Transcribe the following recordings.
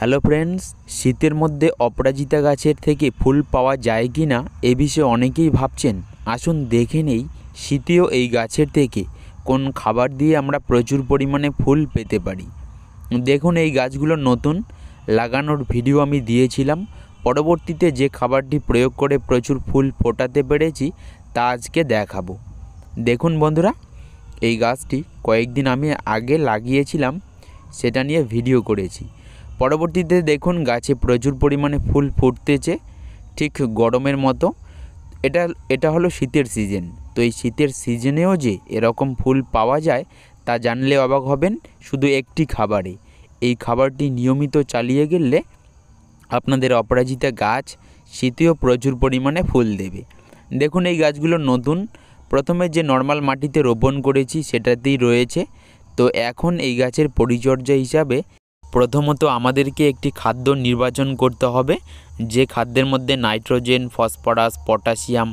Hello friends শীতের মধ্যে অপরাজিতা গাছের থেকে ফুল পাওয়া যায় কি না এ বিষয়ে অনেকেই ভাবছেন আসুন দেখে নেই শীতেও এই গাছের থেকে কোন খাবার দিয়ে আমরা প্রচুর পরিমাণে ফুল পেতে পারি দেখুন এই গাছগুলো নতুন লাগানোর ভিডিও আমি দিয়েছিলাম পরবর্তীতে যে খাবারটি প্রয়োগ করে প্রচুর ফুল ফোটাতে পেরেছি তা আজকে দেখাবো দেখুন বন্ধুরা এই গাছটি কয়েকদিন আমি আগে লাগিয়েছিলাম সেটা নিয়ে ভিডিও করেছি পরবর্তীতে দেখুন গাছে প্রচুর পরিমাণে ফুল ফুটতেছে ঠিক গরমের মতো এটা এটা হলো শীতের সিজন তো এই শীতের সিজনেও যে এরকম ফুল পাওয়া যায় তা জানলে অবাক হবেন শুধু একটি খাবারে এই খাবারটি নিয়মিত চালিয়ে গেলে আপনাদের অপরাজিতা গাছ শীতেও প্রচুর পরিমাণে ফুল দেবে দেখুন এই গাছগুলো নতুন প্রথমে যে নর্মাল মাটিতে রোপণ করেছি সেটাতেই রয়েছে তো এখন এই গাছের পরিচর্যা হিসাবে প্রথমত আমাদেরকে একটি খাদ্য নির্বাচন করতে হবে যে খাদ্যের মধ্যে নাইট্রোজেন ফসফরাস পটাশিয়াম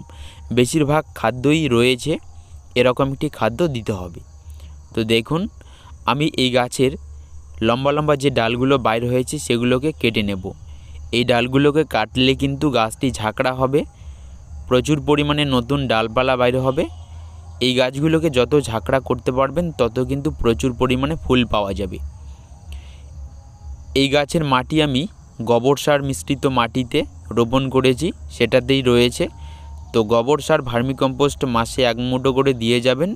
বেশিরভাগ খাদ্যই রয়েছে এরকম একটি খাদ্য দিতে হবে তো দেখুন আমি এই গাছের লম্বা লম্বা যে ডালগুলো বাইর হয়েছে সেগুলোকে কেটে নেব এই ডালগুলোকে কাটলে কিন্তু গাছটি ঝাঁকড়া হবে প্রচুর পরিমাণে নতুন ডালপালা বাইর হবে এই গাছগুলোকে যত ঝাঁকড়া করতে পারবেন তত কিন্তু প্রচুর পরিমাণে ফুল পাওয়া যাবে এই গাছের মাটি আমি গোবর সার মিশ্রিত মাটিতে রোপণ করেছি সেটাতেই রয়েছে তো গোবর সার ভার্মিকম্পোস্ট মাসে এক মুঠো করে দিয়ে যাবেন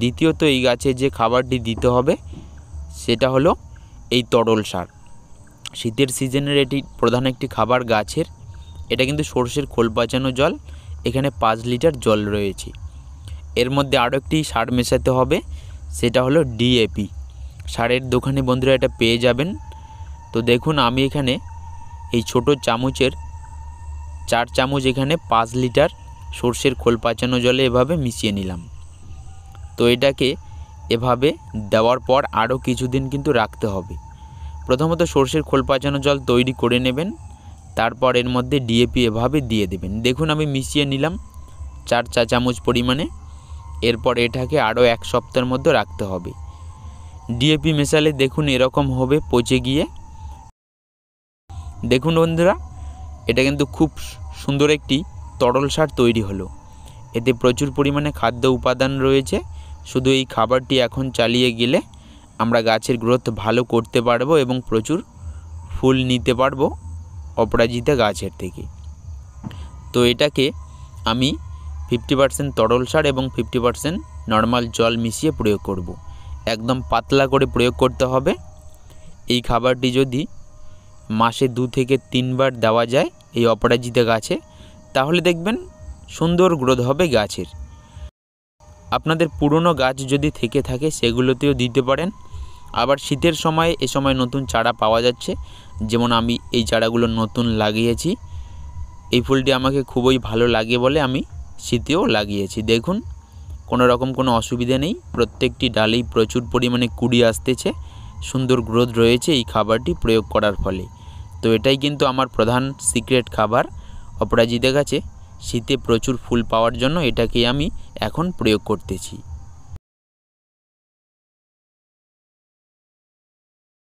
দ্বিতীয়ত এই গাছে যে খাবারটি দিতে হবে সেটা হলো এই তরল সার শীতের সিজনের এটি প্রধান একটি খাবার গাছের এটা কিন্তু সর্ষের খোল পাচানো জল এখানে পাঁচ লিটার জল রয়েছে এর মধ্যে আরও একটি সার মেশাতে হবে সেটা হলো ডিএপি সারের দোকানে বন্ধুরা এটা পেয়ে যাবেন তো দেখুন আমি এখানে এই ছোট চামচের চার চামচ এখানে পাঁচ লিটার সর্ষের খোল পাচানো জলে এভাবে মিশিয়ে নিলাম তো এটাকে এভাবে দেওয়ার পর আরও কিছুদিন কিন্তু রাখতে হবে প্রথমত সর্ষের খোল পাচানো জল তৈরি করে নেবেন তারপর এর মধ্যে ডিএপি এভাবে দিয়ে দেবেন দেখুন আমি মিশিয়ে নিলাম চার চা চামচ পরিমাণে এরপর এটাকে আরও এক সপ্তাহের মধ্যে রাখতে হবে ডিএপি মেশালে দেখুন এরকম হবে পচে গিয়ে দেখুন বন্ধুরা এটা কিন্তু খুব সুন্দর একটি তরল সার তৈরি হলো এতে প্রচুর পরিমাণে খাদ্য উপাদান রয়েছে শুধু এই খাবারটি এখন চালিয়ে গেলে আমরা গাছের গ্রোথ ভালো করতে পারবো এবং প্রচুর ফুল নিতে পারবো অপরাজিতা গাছের থেকে তো এটাকে আমি ফিফটি পার্সেন্ট তরল সার এবং ফিফটি পার্সেন্ট নর্মাল জল মিশিয়ে প্রয়োগ করব। একদম পাতলা করে প্রয়োগ করতে হবে এই খাবারটি যদি মাসে দু থেকে তিনবার দেওয়া যায় এই অপরাজিতা গাছে তাহলে দেখবেন সুন্দর গ্রোথ হবে গাছের আপনাদের পুরনো গাছ যদি থেকে থাকে সেগুলোতেও দিতে পারেন আবার শীতের সময় এ সময় নতুন চারা পাওয়া যাচ্ছে যেমন আমি এই চারাগুলো নতুন লাগিয়েছি এই ফুলটি আমাকে খুবই ভালো লাগে বলে আমি শীতেও লাগিয়েছি দেখুন কোনো রকম কোনো অসুবিধা নেই প্রত্যেকটি ডালেই প্রচুর পরিমাণে কুড়ি আসতেছে সুন্দর গ্রোথ রয়েছে এই খাবারটি প্রয়োগ করার ফলে তো এটাই কিন্তু আমার প্রধান সিক্রেট খাবার অপরাজিতের কাছে শীতে প্রচুর ফুল পাওয়ার জন্য এটাকে আমি এখন প্রয়োগ করতেছি